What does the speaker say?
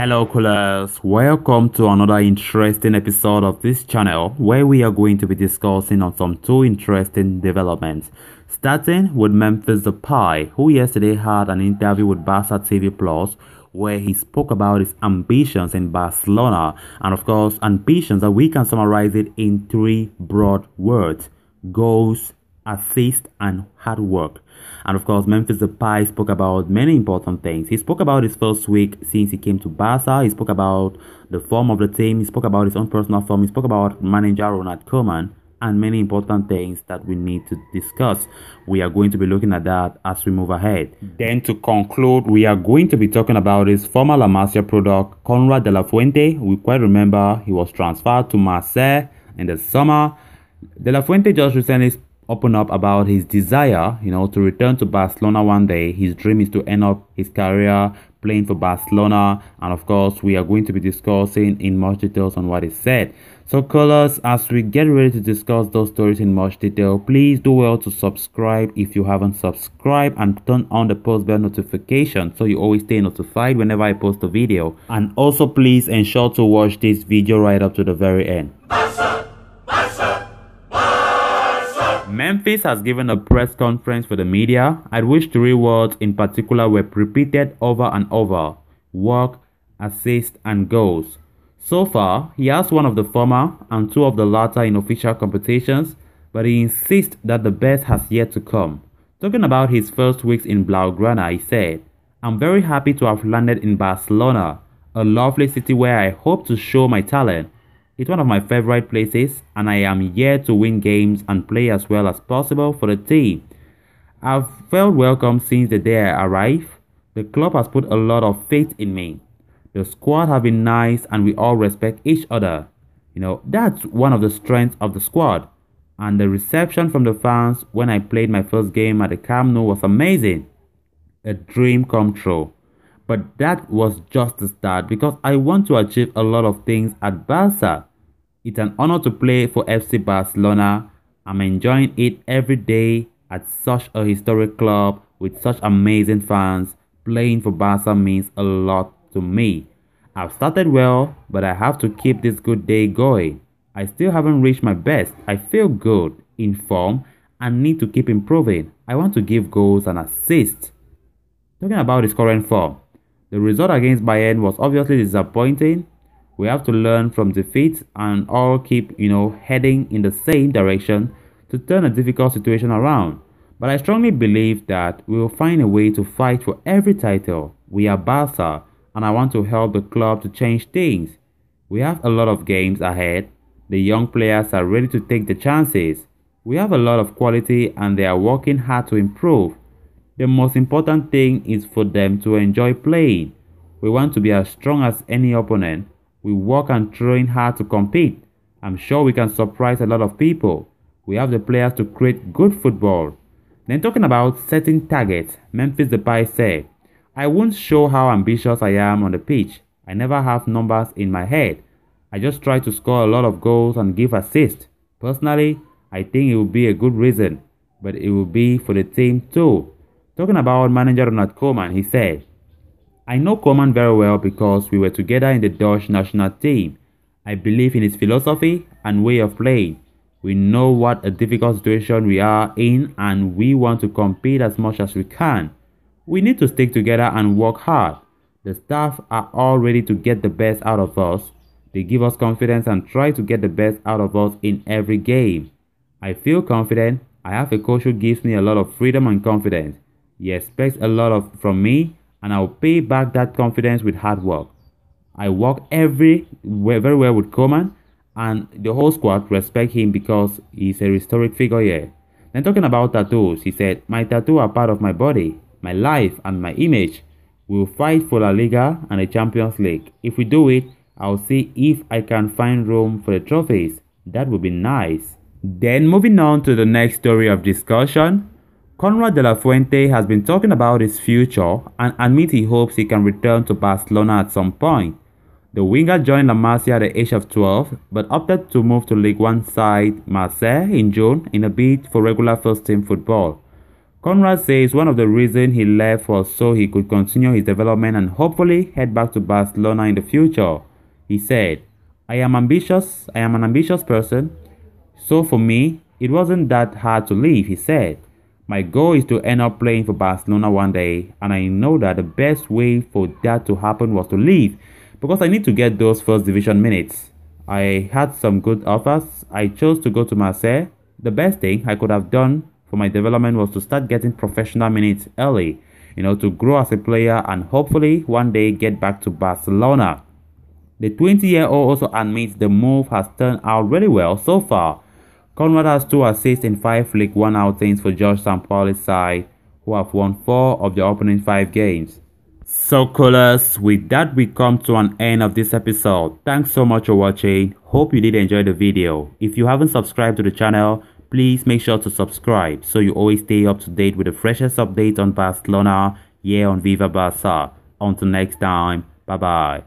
Hello Coolers, welcome to another interesting episode of this channel where we are going to be discussing on some two interesting developments. Starting with Memphis Depay, who yesterday had an interview with Barca TV Plus where he spoke about his ambitions in Barcelona and of course ambitions that we can summarize it in three broad words. Goals, assist, and hard work. And of course, Memphis Depay spoke about many important things. He spoke about his first week since he came to Barca. He spoke about the form of the team. He spoke about his own personal form. He spoke about manager Ronald Koeman and many important things that we need to discuss. We are going to be looking at that as we move ahead. Then to conclude, we are going to be talking about his former La Masia product, Conrad de la Fuente. We quite remember he was transferred to Marseille in the summer. De la Fuente just recently open up about his desire, you know, to return to Barcelona one day. His dream is to end up his career playing for Barcelona, and of course, we are going to be discussing in much details on what he said. So, colors, as we get ready to discuss those stories in much detail, please do well to subscribe if you haven't subscribed and turn on the post bell notification so you always stay notified whenever I post a video. And also, please ensure to watch this video right up to the very end. Memphis has given a press conference for the media at which three words in particular were repeated over and over work, assist, and goals. So far, he has one of the former and two of the latter in official competitions, but he insists that the best has yet to come. Talking about his first weeks in Blaugrana, he said, I'm very happy to have landed in Barcelona, a lovely city where I hope to show my talent it's one of my favorite places and I am here to win games and play as well as possible for the team. I've felt welcome since the day I arrived. The club has put a lot of faith in me. The squad have been nice and we all respect each other. You know, that's one of the strengths of the squad. And the reception from the fans when I played my first game at the Camp Nou was amazing. A dream come true. But that was just the start because I want to achieve a lot of things at Barca. It's an honor to play for FC Barcelona. I'm enjoying it every day at such a historic club with such amazing fans. Playing for Barca means a lot to me. I've started well, but I have to keep this good day going. I still haven't reached my best. I feel good, in form, and need to keep improving. I want to give goals and assists. Talking about his current form, the result against Bayern was obviously disappointing, we have to learn from defeat and all keep you know heading in the same direction to turn a difficult situation around but i strongly believe that we will find a way to fight for every title we are barca and i want to help the club to change things we have a lot of games ahead the young players are ready to take the chances we have a lot of quality and they are working hard to improve the most important thing is for them to enjoy playing we want to be as strong as any opponent we work and train hard to compete. I'm sure we can surprise a lot of people. We have the players to create good football. Then talking about setting targets, Memphis Depay said, I won't show how ambitious I am on the pitch. I never have numbers in my head. I just try to score a lot of goals and give assists. Personally, I think it would be a good reason, but it will be for the team too. Talking about manager Ronald Koeman, he said, I know Coman very well because we were together in the Dutch national team. I believe in his philosophy and way of playing. We know what a difficult situation we are in and we want to compete as much as we can. We need to stick together and work hard. The staff are all ready to get the best out of us. They give us confidence and try to get the best out of us in every game. I feel confident. I have a coach who gives me a lot of freedom and confidence. He expects a lot of from me and I'll pay back that confidence with hard work. I work every very well with Coman and the whole squad respect him because he's a historic figure here. Then talking about tattoos, he said, My tattoo are part of my body, my life and my image. We'll fight for La Liga and the Champions League. If we do it, I'll see if I can find room for the trophies. That would be nice. Then moving on to the next story of discussion, Conrad de la Fuente has been talking about his future and admits he hopes he can return to Barcelona at some point. The winger joined La Masia at the age of 12 but opted to move to League One side Marseille in June in a bid for regular first team football. Conrad says one of the reasons he left was so he could continue his development and hopefully head back to Barcelona in the future. He said, I am ambitious, I am an ambitious person, so for me, it wasn't that hard to leave, he said. My goal is to end up playing for Barcelona one day, and I know that the best way for that to happen was to leave because I need to get those first division minutes. I had some good offers. I chose to go to Marseille. The best thing I could have done for my development was to start getting professional minutes early, you know, to grow as a player and hopefully one day get back to Barcelona. The 20 year old also admits the move has turned out really well so far. Conrad has two assists in five League One outings for George Sampoli's side, who have won four of the opening five games. So, colors, with that we come to an end of this episode. Thanks so much for watching. Hope you did enjoy the video. If you haven't subscribed to the channel, please make sure to subscribe so you always stay up to date with the freshest updates on Barcelona here on Viva Barca. Until next time, bye bye.